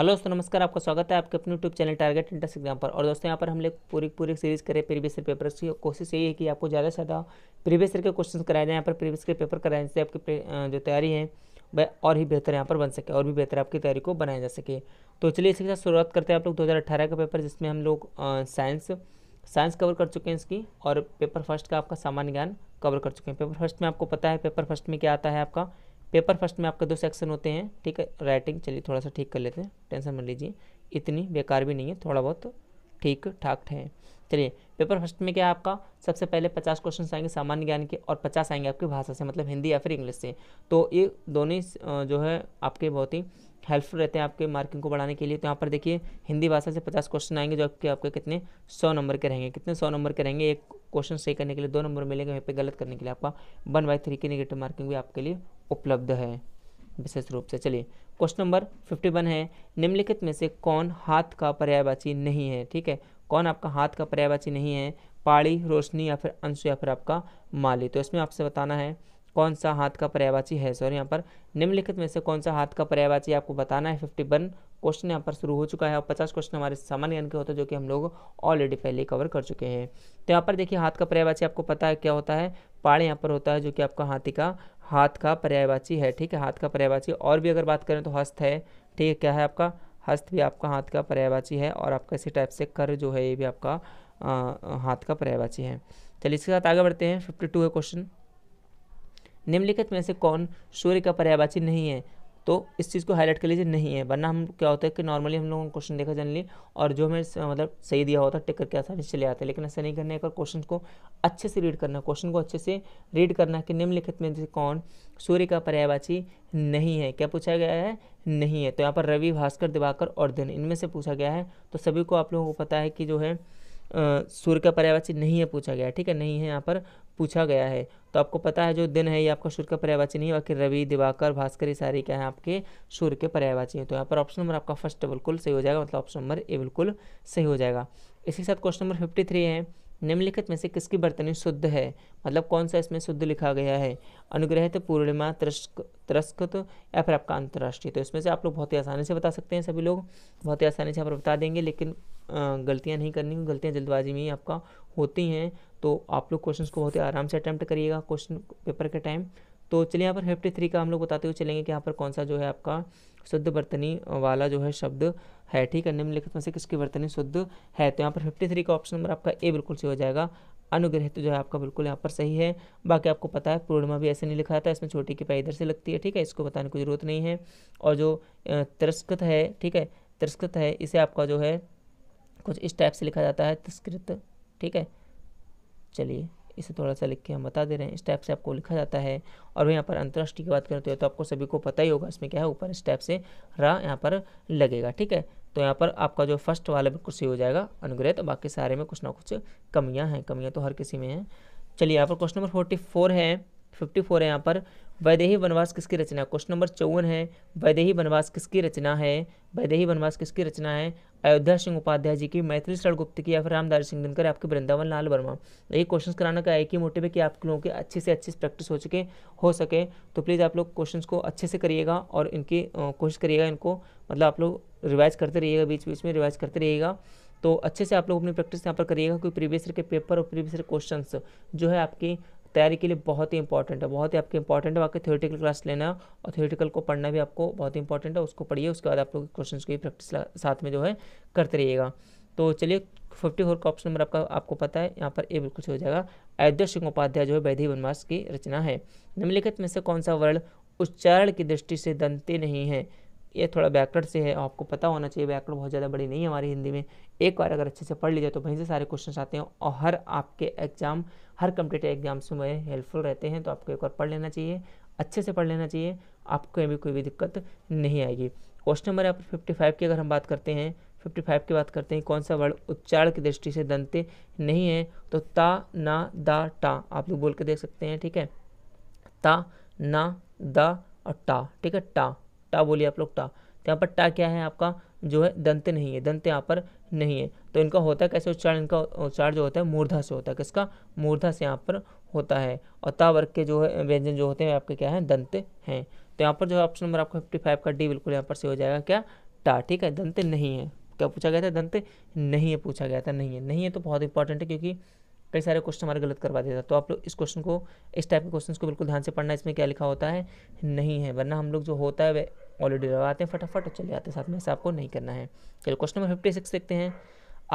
hello दोस्तों नमस्कार आपका स्वागत है आपके अपने YouTube channel target interest exam पर और दोस्तों यहाँ पर हम लोग पूरी पूरी सीरीज करें प्रीवियस ईयर पेपर की कोशिश यही है कि आपको ज़्यादा से ज़्यादा प्रीवियस ईयर के क्वेश्चन कराए जाए यहाँ पर प्रीवियस के पेपर कराए जिससे आपकी जो तैयारी है वह और ही बेहतर यहाँ पर बन सके और भी बेहतर आपकी तैयारी को बनाया जा सके तो चलिए इसके साथ शुरुआत करते हैं आप लोग दो का पेपर जिसमें हम लोग साइंस साइंस कवर कर चुके हैं इसकी और पेपर फर्स्ट का आपका सामान्य ज्ञान कवर कर चुके हैं पेपर फर्स्ट में आपको पता है पेपर फर्स्ट में क्या आता है आपका पेपर फर्स्ट में आपका दो सेक्शन होते हैं ठीक है राइटिंग चलिए थोड़ा सा ठीक कर लेते हैं टेंशन मत लीजिए इतनी बेकार भी नहीं है थोड़ा बहुत ठीक ठाक है चलिए पेपर फर्स्ट में क्या है आपका सबसे पहले पचास क्वेश्चन आएंगे सामान्य ज्ञान के और पचास आएंगे आपकी भाषा से मतलब हिंदी या फिर इंग्लिश से तो ये दोनों ही जो है आपके बहुत ही हेल्पफुल रहते हैं आपके मार्किंग को बढ़ाने के लिए तो यहाँ पर देखिए हिंदी भाषा से पचास क्वेश्चन आएंगे जो आपके आपके कितने सौ नंबर के रहेंगे कितने सौ नंबर के रहेंगे एक क्वेश्चन सही करने के लिए दो नंबर मिलेंगे यहाँ पे गलत करने के लिए आपका वन बाई थ्री की निगेटिव मार्किंग भी आपके लिए उपलब्ध है विशेष रूप से चलिए क्वेश्चन नंबर फिफ्टी वन है निम्नलिखित में से कौन हाथ का पर्यायवाची नहीं है ठीक है कौन आपका हाथ का पर्यायवाची नहीं है पाड़ी रोशनी या फिर अंश या फिर आपका माली तो इसमें आपसे बताना है कौन सा हाथ का पर्यायवाची है सॉरी यहाँ पर निम्नलिखित में से कौन सा हाथ का पर्यायवाची आपको बताना है फिफ्टी वन क्वेश्चन यहाँ पर शुरू हो चुका है और पचास क्वेश्चन हमारे सामान्य ज्ञान के होते हैं जो कि हम लोग ऑलरेडी पहले कवर कर चुके हैं तो यहाँ पर देखिए हाथ का पर्यायवाची आपको पता है क्या होता है पाड़ यहाँ पर होता है जो कि आपका हाथी का हाथ का पर्यायवाची है ठीक है हाथ का पर्यायवाची और भी अगर बात करें तो हस्त है ठीक है क्या है आपका हस्त भी आपका हाथ का पर्यायवाची है और आपका इसी टाइप से कर जो है ये भी आपका हाथ का पर्यायवाची है चलिए इसके साथ आगे बढ़ते हैं फिफ्टी टू है क्वेश्चन निम्नलिखित में से कौन सूर्य का पर्यायवाची नहीं है तो इस चीज़ को हाईलाइट कर लीजिए नहीं है वरना हम क्या होता है कि नॉर्मली हम लोगों ने क्वेश्चन देखा जनरली और जो हमें मतलब सही दिया होता है टिक करके आसानी से चले आते हैं लेकिन ऐसा नहीं करना है अगर क्वेश्चन को अच्छे से रीड करना क्वेश्चन को अच्छे से रीड करना कि निम्नलिखित में से कौन सूर्य का पर्यायवाची नहीं है क्या पूछा गया है नहीं है तो यहाँ पर रवि भास्कर दिवाकर और दिन इनमें से पूछा गया है तो सभी को आप लोगों को पता है कि जो है सूर्य का पर्यायवाची नहीं है पूछा गया ठीक है नहीं है यहाँ पर पूछा गया है तो आपको पता है जो दिन है ये आपका सूर्य का पर्यायवाची नहीं बाकी रवि दिवाकर भास्कर ये सारे क्या है आपके सूर्य के पर्यायवाची हैं तो यहाँ पर ऑप्शन नंबर आपका फर्स्ट बिल्कुल सही हो जाएगा मतलब ऑप्शन नंबर ए बिल्कुल सही हो जाएगा इसके साथ क्वेश्चन नंबर फिफ्टी थ्री है निम्नलिखित में से किसकी बर्तनी शुद्ध है मतलब कौन सा इसमें शुद्ध लिखा गया है अनुग्रहित पूर्णिमा त्रस्क त्रस्कृत तो या फिर आपका अंतर्राष्ट्रीय तो इसमें से आप लोग बहुत ही आसानी से बता सकते हैं सभी लोग बहुत ही आसानी से आप बता देंगे लेकिन गलतियाँ नहीं करनी गलतियाँ जल्दबाजी में ही आपका होती हैं तो आप लोग क्वेश्चन को बहुत ही आराम से अटैम्प्ट करिएगा क्वेश्चन पेपर के टाइम तो चलिए यहाँ पर फिफ्टी थ्री का हम लोग बताते हुए चलेंगे कि यहाँ पर कौन सा जो है आपका शुद्ध बर्तनी वाला जो है शब्द है ठीक है निम्नलिखित में से किसकी बर्तनी शुद्ध है तो यहाँ पर फिफ्टी थ्री का ऑप्शन नंबर आपका ए बिल्कुल सही हो जाएगा अनुग्रहित तो जो है आपका बिल्कुल यहाँ पर सही है बाकी आपको पता है पूर्णिमा भी ऐसे नहीं लिखा था इसमें छोटी की पाई इधर से लगती है ठीक है इसको बताने की जरूरत नहीं है और जो तिरस्कृत है ठीक है तिरस्कृत है इसे आपका जो है कुछ इस टाइप से लिखा जाता है तिरस्कृत ठीक है चलिए इसे थोड़ा सा लिख के हम बता दे रहे हैं स्टेप से आपको लिखा जाता है और यहाँ पर अंतर्राष्ट्रीय की बात करें तो, तो आपको सभी को पता ही होगा इसमें क्या है ऊपर स्टेप से रा यहाँ पर लगेगा ठीक है तो यहाँ पर आपका जो फर्स्ट वाला बिल्कुल सही हो जाएगा तो बाकी सारे में कुछ ना कुछ कमियाँ हैं कमियाँ तो हर किसी में हैं चलिए यहाँ पर क्वेश्चन नंबर फोर्टी फोर है फिफ्टी फोर है यहाँ पर वैदेही वनवास किसकी रचना क्वेश्चन नंबर चौवन है वैदेही वनवास किसकी रचना है वैदेही वनवास किसकी रचना है अयोध्या सिंह उपाध्याय जी की मैथिली शरण गुप्त की या फिर रामदारी सिंह दिनकर आपके वृंदावन लाल वर्मा तो यही क्वेश्चन कराने का एक ही मोटिव है कि आप लोगों की अच्छे से अच्छी प्रैक्टिस हो चुके हो सके तो प्लीज़ आप लोग क्वेश्चन को अच्छे से करिएगा और इनकी कोशिश करिएगा इनको मतलब आप लोग रिवाइज करते रहिएगा बीच बीच में रिवाइज करते रहिएगा तो अच्छे से आप लोग अपनी प्रैक्टिस यहाँ पर करिएगा क्योंकि प्रीवियस ईयर के पेपर और प्रीवियस ईयर क्वेश्चंस जो है आपकी तैयारी के लिए बहुत ही इंपॉर्टेंट है बहुत ही आपके इंपॉर्टेंट है आपके थ्योरेटिकल क्लास लेना और थ्योरेटिकल को पढ़ना भी आपको बहुत ही इंपॉर्टेंट है उसको पढ़िए उसके बाद आप लोग क्वेश्चन की प्रैक्टिस साथ में जो है करते रहिएगा तो चलिए फिफ्टी फोर का ऑप्शन नंबर आपका आपको पता है यहाँ पर ए बिल्कुल हो जाएगा अयोध्या सिंह उपाध्याय जो है वैधि वनवास की रचना है निम्नलिखित में से कौन सा वर्ण उच्चारण की दृष्टि से दंते नहीं है ये थोड़ा बैकवर्ड से है आपको पता होना चाहिए बैकवर्ड बहुत ज़्यादा बड़ी नहीं है हमारी हिंदी में एक बार अगर अच्छे से पढ़ लीजिए तो वहीं से सारे क्वेश्चन आते हैं और हर आपके एग्ज़ाम हर कम्पिटेटिव एग्जाम्स में हेल्पफुल रहते हैं तो आपको एक बार पढ़ लेना चाहिए अच्छे से पढ़ लेना चाहिए आपको भी कोई भी दिक्कत नहीं आएगी क्वेश्चन नंबर आप फिफ्टी फाइव की अगर हम बात करते हैं फिफ्टी फाइव की बात करते हैं कौन सा वर्ड उच्चारण की दृष्टि से दंते नहीं है तो ता ना दा टा आप लोग बोल के देख सकते हैं ठीक है ता ना दा और टा ठीक है टा टा बोलिए आप लोग टा तो यहाँ पर टा क्या है आपका जो है दंत नहीं है दंत यहाँ पर नहीं है तो इनका होता है कैसे उच्चारण इनका उच्चारण जो होता है मूर्धा से होता है किसका मूर्धा से यहाँ पर होता है और ता वर्ग के जो है व्यंजन जो होते हैं आपके क्या है दंत हैं तो यहाँ पर जो है ऑप्शन नंबर आपका फिफ्टी फाइव का डी बिल्कुल यहाँ पर से हो जाएगा क्या टा ठीक है दंत नहीं है क्या पूछा गया था दंत नहीं है पूछा गया था नहीं है नहीं है तो बहुत इंपॉर्टेंट है क्योंकि कई सारे क्वेश्चन हमारे गलत करवा देता तो आप लोग इस क्वेश्चन को इस टाइप के क्वेश्चन को बिल्कुल ध्यान से पढ़ना इसमें क्या लिखा होता है नहीं है वरना हम लोग जो होता है वह ऑलरेडी लगाते हैं फटाफट और चले जाते हैं साथ में ऐसा आपको नहीं करना है चलो क्वेश्चन नंबर फिफ्टी सिक्स देखते हैं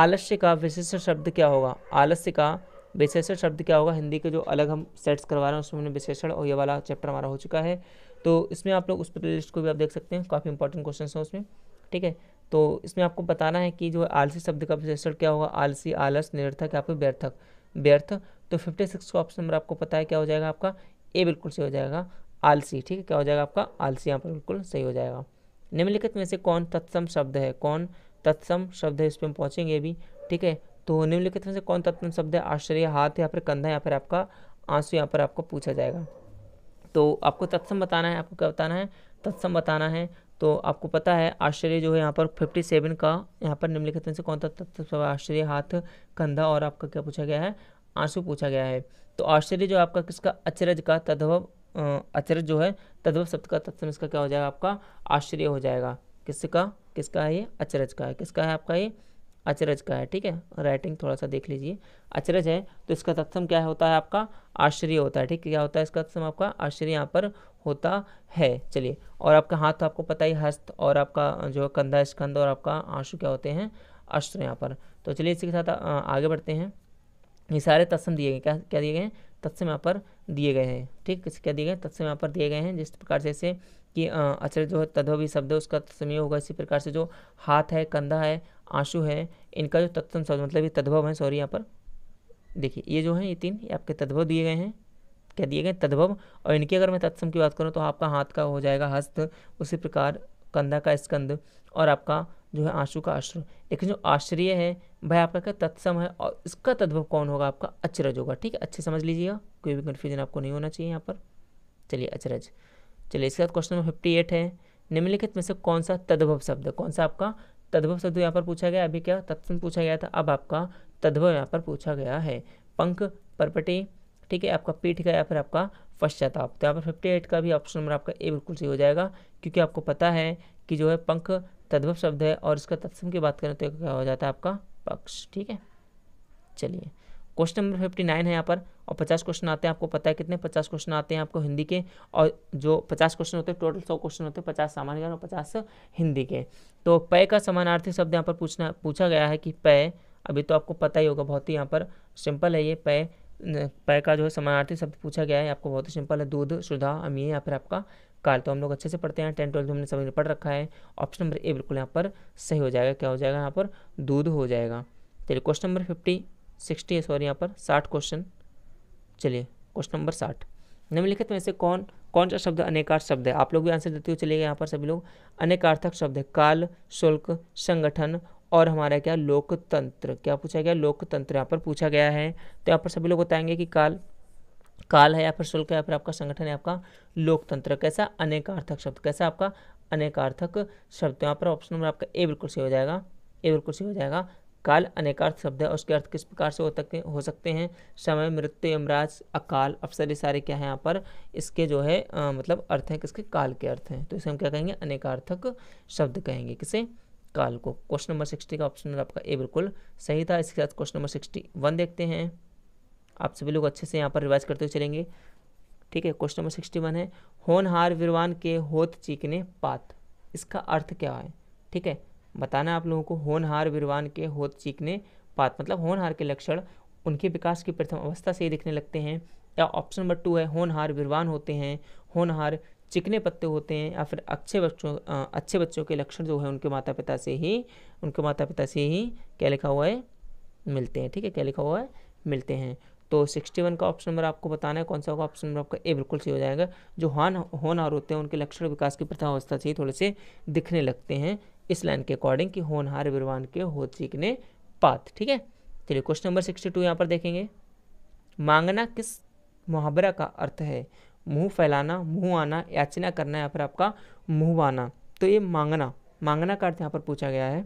आलस्य का विशिष्ट शब्द क्या होगा आलस्य का विशेषण शब्द क्या होगा हिंदी के जो अलग हम सेट्स करवा रहे हैं उसमें हमने विशेषण और ये वाला चैप्टर हमारा हो चुका है तो इसमें आप लोग उस प्ले लिस्ट को भी आप देख सकते हैं काफ़ी इंपॉर्टेंट क्वेश्चन हैं उसमें ठीक है तो इसमें आपको बताना है कि जो आलसी शब्द का विशेषण क्या होगा आलसी आलस निरर्थक या फिर व्यर्थक व्यर्थ तो फिफ्टी सिक्स का ऑप्शन नंबर आपको पता है क्या हो जाएगा आपका ए बिल्कुल सही हो जाएगा आलसी ठीक है क्या हो जाएगा आपका आलसी यहाँ पर बिल्कुल सही हो जाएगा निम्नलिखित में से कौन तत्सम शब्द है कौन तत्सम शब्द है इस पर हम पहुँचेंगे भी ठीक है तो निम्नलिखित में से कौन तत्सम शब्द है आश्चर्य हाथ या फिर कंधा या फिर आपका आंसू यहाँ पर आपको पूछा जाएगा तो आपको तत्सम बताना है आपको क्या बताना है तत्सम बताना है तो आपको पता है आश्चर्य जो है यहाँ पर फिफ्टी सेवन का यहाँ पर निम्नलिखित में से कौन सा तत्व आश्चर्य हाथ कंधा और आपका क्या पूछा गया है आंसू पूछा गया है तो आश्चर्य जो आपका किसका अचरज का तद्भव अचरज जो है तद्भव शब्द का तत्सम इसका क्या हो जाएगा आपका आश्चर्य हो जाएगा किसका किसका है ये अचरज का है किसका है आपका ये अचरज का है ठीक है राइटिंग थोड़ा सा देख लीजिए अचरज है तो इसका तत्सम क्या होता है आपका आश्चर्य होता है ठीक है क्या होता है इसका तत्सम आपका आश्चर्य यहाँ पर होता है चलिए और आपका हाथ तो आपको पता ही हस्त और आपका जो कंधा स्कंद और आपका आंसू क्या होते हैं अस्त्र यहाँ पर तो चलिए इसी के साथ आगे बढ़ते हैं ये सारे तत्सम दिए गए क्या क्या दिए गए हैं तत्सम यहाँ पर दिए गए हैं ठीक क्या दिए गए तत्सम यहाँ पर दिए गए हैं जिस प्रकार से इसे कि अचर जो है तद्भवी शब्द है उसका तत्समय होगा इसी प्रकार से जो हाथ है कंधा है आंसू है इनका जो तत्सम शब्द मतलब ये तद्भव है सॉरी यहाँ पर देखिए ये जो है ये तीन ये आपके तद्भव दिए गए हैं कह दिए गए तद्भव और इनकी अगर मैं तत्सम की बात करूँ तो आपका हाथ का हो जाएगा हस्त उसी प्रकार कंधा का स्कंद और आपका जो है आंसू का आश्रय लेकिन जो आश्रय है भाई आपका क्या तत्सम है और इसका तद्भव कौन होगा आपका अचरज होगा ठीक है अच्छे समझ लीजिएगा कोई भी कन्फ्यूजन आपको नहीं होना चाहिए यहाँ पर चलिए अचरज चलिए इसके बाद क्वेश्चन नंबर फिफ्टी एट है निम्नलिखित में से कौन सा तद्भव शब्द कौन सा आपका तद्भव शब्द यहाँ पर पूछा गया अभी क्या तत्सम पूछा गया था अब आपका तद्भव यहाँ पर पूछा गया है पंख परपटी ठीक है आपका पीठ का या फिर आपका पश्चाताप तो यहाँ पर फिफ्टी एट का भी ऑप्शन नंबर आपका ए बिल्कुल सही हो जाएगा क्योंकि आपको पता है कि जो है पंख तद्भव शब्द है और इसका तत्सम की बात करें तो क्या हो जाता है आपका पक्ष ठीक है चलिए क्वेश्चन नंबर फिफ्टी नाइन है यहाँ पर और पचास क्वेश्चन आते हैं आपको पता है कितने पचास क्वेश्चन आते हैं आपको हिंदी के और जो पचास क्वेश्चन होते हैं टोटल सौ क्वेश्चन होते हैं पचास सामान्य और पचास हिंदी के तो पय का समानार्थी शब्द यहाँ पर पूछना पूछा गया है कि पय अभी तो आपको पता ही होगा बहुत ही यहाँ पर सिंपल है ये पय पय का जो है समानार्थी शब्द पूछा गया है आपको बहुत ही सिंपल है दूध सुधा अमीर या फिर आपका काल तो हम लोग अच्छे से पढ़ते हैं टेन ट्वेल्थ हमने सभी पढ़ रखा है ऑप्शन नंबर ए बिल्कुल यहाँ पर सही हो जाएगा क्या हो जाएगा यहाँ पर दूध हो जाएगा चलिए क्वेश्चन नंबर फिफ्टी सिक्सटी है सॉरी यहाँ पर साठ क्वेश्चन चलिए क्वेश्चन नंबर साठ निम्नलिखित में से कौन कौन सा शब्द अनेकार्थ शब्द है आप लोग भी आंसर देते हुए चलिए यहाँ पर सभी लोग अनेकार्थक शब्द है काल शुल्क संगठन और हमारा क्या लोकतंत्र क्या पूछा गया लोकतंत्र यहाँ पर पूछा गया है तो यहाँ पर सभी लोग बताएंगे कि काल काल है या फिर शुल्क है या फिर आपका संगठन है आपका लोकतंत्र कैसा अनेकार्थक शब्द कैसा आपका अनेकार्थक शब्द तो यहाँ पर ऑप्शन नंबर आपका ए बिल्कुल सही हो जाएगा ए बिल्कुल सही हो जाएगा काल अनेकार्थ शब्द है उसके अर्थ किस प्रकार से हो सकते हो सकते हैं समय मृत्यु यमराज अकाल अवसर ये सारे क्या है यहाँ पर इसके जो है आ, मतलब अर्थ हैं किसके काल के अर्थ हैं तो इसे हम क्या कहेंगे अनेकार्थक शब्द कहेंगे किसे काल को क्वेश्चन नंबर सिक्सटी का ऑप्शन आपका ए बिल्कुल सही था इसके साथ क्वेश्चन नंबर सिक्सटी वन देखते हैं आप सभी लोग अच्छे से यहाँ पर रिवाइज करते हुए चलेंगे ठीक है क्वेश्चन नंबर सिक्सटी वन है होनहार वीरवान के होत चीकने पात इसका अर्थ क्या है ठीक है बताना आप लोगों को होनहार वीरवान के होत चीकने पात मतलब होनहार के लक्षण उनके विकास की प्रथम अवस्था से ही दिखने लगते हैं या ऑप्शन नंबर टू है होनहार वीरवान होते हैं होनहार चिकने पत्ते होते हैं या फिर अच्छे बच्चों अच्छे बच्चों के लक्षण जो है उनके माता पिता से ही उनके माता पिता से ही क्या लिखा हुआ है मिलते हैं ठीक है क्या लिखा हुआ है मिलते हैं तो सिक्सटी वन का ऑप्शन नंबर आपको बताना है कौन सा होगा ऑप्शन नंबर आपका ए बिल्कुल सही हो जाएगा जो हान होनहार होते हैं उनके लक्षण विकास की प्रथम अवस्था से ही थोड़े से दिखने लगते हैं इस लाइन के अकॉर्डिंग कि होनहार विरवान के हो चिकने पात ठीक है चलिए क्वेश्चन नंबर सिक्सटी टू यहाँ पर देखेंगे मांगना किस मुहावरा का अर्थ है मुंह फैलाना मुंह आना याचना करना या फिर आपका मुंह आना तो ये मांगना मांगना का अर्थ यहाँ पर पूछा गया है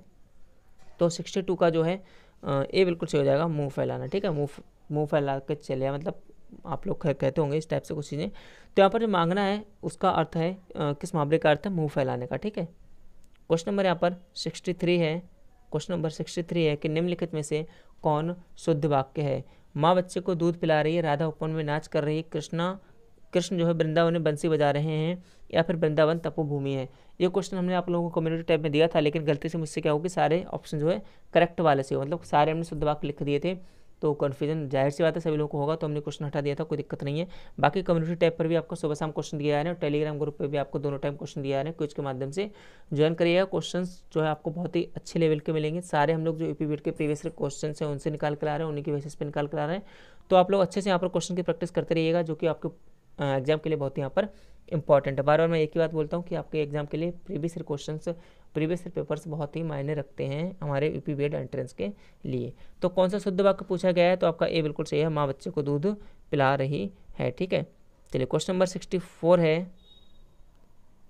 तो सिक्सटी टू का जो है ये बिल्कुल सही हो जाएगा मुंह फैलाना ठीक है मुंह मुंह फैला के चले मतलब आप लोग कहते होंगे इस टाइप से कुछ चीज़ें तो यहाँ पर जो मांगना है उसका अर्थ है किस मामले का अर्थ है मुँह फैलाने का ठीक है क्वेश्चन नंबर यहाँ पर सिक्सटी थ्री है क्वेश्चन नंबर सिक्सटी थ्री है कि निम्नलिखित में से कौन शुद्ध वाक्य है माँ बच्चे को दूध पिला रही है राधा उपवन में नाच कर रही है कृष्णा कृष्ण जो है वृंदावन में बंसी बजा रहे हैं या फिर वृंदावन तपोभूमि है ये क्वेश्चन हमने आप लोगों को कम्युनिटी टैब में दिया था लेकिन गलती से मुझसे क्या होगी सारे ऑप्शन जो है करेक्ट वाले से हो मतलब सारे हमने शुद्ध वाक्य लिख दिए थे तो कन्फ्यूजन जाहिर सी बात है सभी लोगों को होगा तो हमने क्वेश्चन हटा दिया था कोई दिक्कत नहीं है बाकी कम्युनिटी टैब पर भी आपको सुबह शाम क्वेश्चन दिया है और टेलीग्राम ग्रुप पर भी आपको दोनों टाइम क्वेश्चन दिया है क्विज के माध्यम से ज्वाइन करिएगा क्वेश्चन जो है आपको बहुत ही अच्छे लेवल के मिलेंगे सारे हम लोग जो यू के प्रीवियस क्वेश्चन हैं उनसे निकाल कर आ रहे हैं उन्हीं की बेसिस पर निकाल कर आ रहे हैं तो आप लोग अच्छे से यहाँ पर क्वेश्चन की प्रैक्टिस करते रहिएगा जो कि आपके एग्जाम के लिए बहुत यहाँ पर इंपॉर्टेंट है बार बार मैं एक ही बात बोलता हूँ कि आपके एग्जाम के लिए previous year question previous year papers बहुत ही मायने रखते हैं हमारे यू पी एंट्रेंस के लिए तो कौन सा शुद्ध वाक्य पूछा गया है तो आपका ए बिल्कुल सही है माँ बच्चे को दूध पिला रही है ठीक है चलिए क्वेश्चन नंबर सिक्सटी फोर है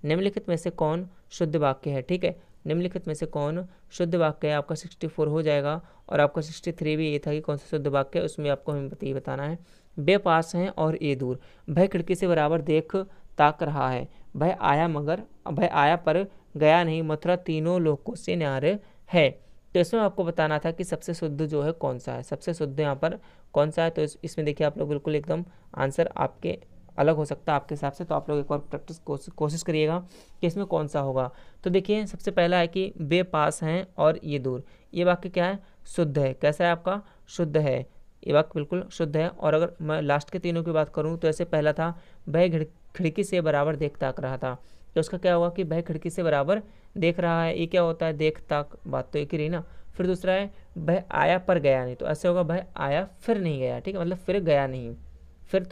निम्नलिखित में से कौन शुद्ध वाक्य है ठीक है निम्नलिखित में से कौन शुद्ध वाक्य है आपका सिक्सटी फोर हो जाएगा और आपका सिक्सटी थ्री भी ये था कि कौन सा शुद्ध वाक्य है उसमें आपको हमें बताना है बे पास हैं और ए दूर भय खिड़की से बराबर देख ताक रहा है भय आया मगर भय आया पर गया नहीं मथुरा तीनों लोगों से न्यार है तो इसमें आपको बताना था कि सबसे शुद्ध जो है कौन सा है सबसे शुद्ध यहाँ पर कौन सा है तो इसमें देखिए आप लोग बिल्कुल एकदम आंसर आपके अलग हो सकता है आपके हिसाब से तो आप लोग एक बार प्रैक्टिस कोशिश कोशिश करिएगा कि इसमें कौन सा होगा तो देखिए सबसे पहला है कि बे पास हैं और ये दूर ये वाक्य क्या है शुद्ध है कैसा है आपका शुद्ध है ये वाक्य बिल्कुल शुद्ध है और अगर मैं लास्ट के तीनों की बात करूँ तो ऐसे पहला था वह खिड़की से बराबर देख ताक रहा था तो उसका क्या हुआ कि वह खिड़की से बराबर देख रहा है ये क्या होता है देख ताक बात तो एक ही रही ना फिर दूसरा है वह आया पर गया नहीं तो ऐसे होगा वह आया फिर नहीं गया ठीक है मतलब फिर गया नहीं फिर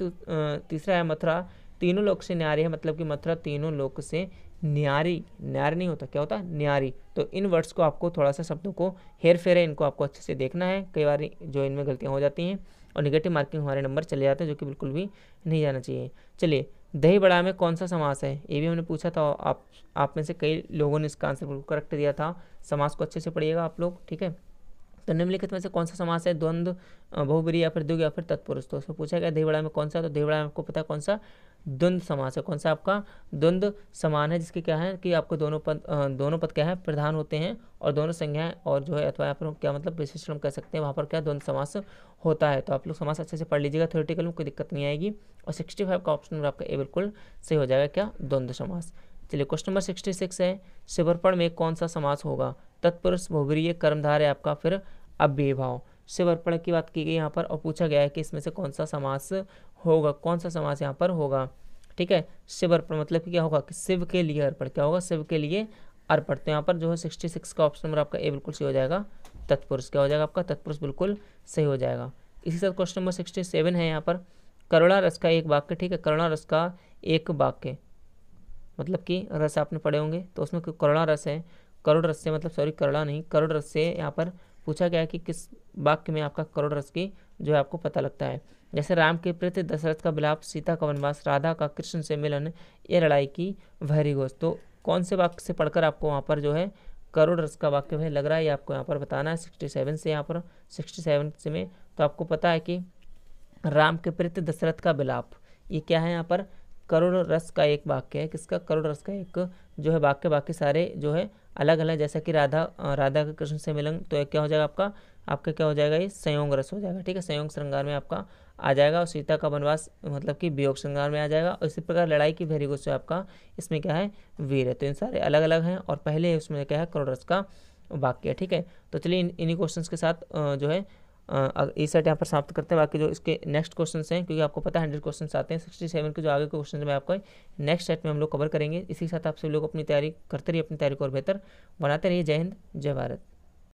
तीसरा है मथुरा तीनों लोक से न्यारी है मतलब कि मथुरा तीनों लोक से न्यारी न्यार नहीं होता क्या होता न्यारी तो इन वर्ड्स को आपको थोड़ा सा शब्दों को हेर फेर है इनको आपको अच्छे से देखना है कई बार जो इनमें गलतियाँ हो जाती हैं और निगेटिव मार्किंग हमारे नंबर चले जाते हैं जो कि बिल्कुल भी नहीं जाना चाहिए चलिए दही बड़ा में कौन सा समास है ये भी हमने पूछा था आप आप में से कई लोगों ने इसका आंसर करेक्ट दिया था समास को अच्छे से पढ़िएगा आप लोग ठीक है तो निम्नलिखित में से कौन सा समास है द्वंद्व बहुबरी या फिर दुग या फिर तत्पुरुष तो उसमें पूछा गया देवड़ा में कौन सा तो देवड़ा में आपको पता है कौन सा द्वंद्व समास है कौन सा आपका द्वंद्व समान है जिसके क्या है कि आपको दोनों पद दोनों पद क्या है प्रधान होते हैं और दोनों संज्ञाएं और जो है अथवा यहाँ पर क्या मतलब विशेषण कह सकते हैं वहाँ पर क्या द्वंद्व समास होता है तो आप लोग समास अच्छे से पढ़ लीजिएगा थ्योरेटिकल में कोई दिक्कत नहीं आएगी और सिक्सटी फाइव का ऑप्शन नंबर आपका ए बिल्कुल सही हो जाएगा क्या द्वंद्व समास चलिए क्वेश्चन नंबर सिक्सटी सिक्स है शिवरपण में कौन सा समास होगा तत्पुरुष भूवरीय कर्मधार है आपका फिर अव्यभाव शिव अर्पण की बात की गई यहाँ पर और पूछा गया है कि इसमें से कौन सा समास होगा कौन सा समास यहाँ पर होगा ठीक है शिव अर्पण मतलब क्या होगा कि शिव के लिए अर्पण क्या होगा शिव के लिए अर्पण तो यहाँ पर जो है सिक्सटी सिक्स का ऑप्शन नंबर आपका ए बिल्कुल सही हो जाएगा तत्पुरुष क्या हो जाएगा आपका तत्पुरुष बिल्कुल सही हो जाएगा इसी साथ क्वेश्चन नंबर सिक्सटी सेवन है यहाँ पर करुणा रस का एक वाक्य ठीक है करुणा रस का एक वाक्य मतलब कि रस आपने पढ़े होंगे तो उसमें करुणा रस है करोड़ रस से मतलब सॉरी करोड़ा नहीं करोड़ रस से यहाँ पर पूछा गया कि किस वाक्य में आपका करोड़ रस की जो है आपको पता लगता है जैसे राम के प्रति दशरथ का बिलाप सीता का वनवास राधा का कृष्ण से मिलन ये लड़ाई की भैरी घोष तो कौन से वाक्य से पढ़कर आपको वहाँ पर जो है करोड़ रस का वाक्य है लग रहा है ये आपको यहाँ पर बताना है सिक्सटी सेवन से यहाँ पर सिक्सटी सेवन से में तो आपको पता है कि राम के प्रति दशरथ का बिलाप ये क्या है यहाँ पर करोड़ रस का एक वाक्य है किसका करोड़ रस का एक जो है वाक्य बाकी सारे जो है अलग अलग जैसा कि राधा राधा का कृष्ण से मिलन तो क्या हो जाएगा आपका आपका क्या हो जाएगा ये संयोग रस हो जाएगा ठीक है संयोग श्रृंगार में आपका आ जाएगा और सीता का वनवास मतलब कि वियोग श्रृंगार में आ जाएगा और इसी प्रकार लड़ाई की भैरी गुस्से आपका इसमें क्या है वीर है तो इन सारे अलग अलग हैं और पहले उसमें क्या है करोड़ रस का वाक्य ठीक है तो चलिए इन इन्हीं क्वेश्चन के साथ जो है इस सेट यहाँ पर समाप्त करते हैं बाकी जो इसके नेक्स्ट क्वेश्चन हैं क्योंकि आपको पता है हंड्रेड क्वेश्चन आते हैं सिक्सटी सेवन के जो आगे के क्वेश्चन में आपको नेक्स्ट सेट में हम लोग कवर करेंगे इसी के साथ आप सब लोग अपनी तैयारी करते रहिए अपनी तैयारी को और बेहतर बनाते रहिए जय हिंद जय भारत